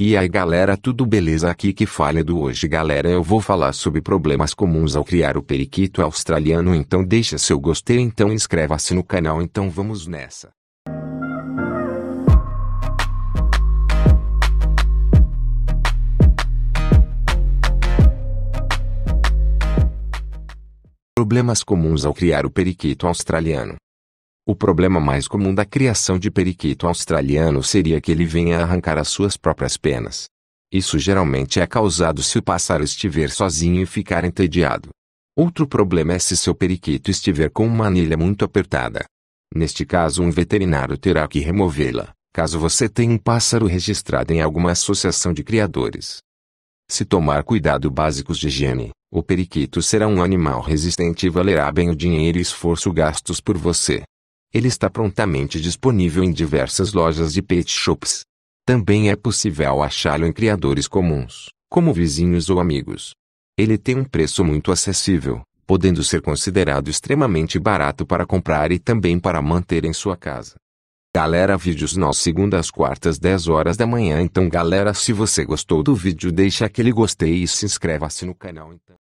E aí galera tudo beleza aqui que falha do hoje galera eu vou falar sobre problemas comuns ao criar o periquito australiano então deixa seu gostei então inscreva-se no canal então vamos nessa. Problemas comuns ao criar o periquito australiano o problema mais comum da criação de periquito australiano seria que ele venha arrancar as suas próprias penas. Isso geralmente é causado se o pássaro estiver sozinho e ficar entediado. Outro problema é se seu periquito estiver com uma anilha muito apertada. Neste caso, um veterinário terá que removê-la, caso você tenha um pássaro registrado em alguma associação de criadores. Se tomar cuidado básicos de higiene, o periquito será um animal resistente e valerá bem o dinheiro e esforço gastos por você. Ele está prontamente disponível em diversas lojas de pet shops. Também é possível achá-lo em criadores comuns, como vizinhos ou amigos. Ele tem um preço muito acessível, podendo ser considerado extremamente barato para comprar e também para manter em sua casa. Galera, vídeos nós segundas quartas 10 horas da manhã. Então, galera, se você gostou do vídeo, deixa aquele gostei e se inscreva-se no canal então.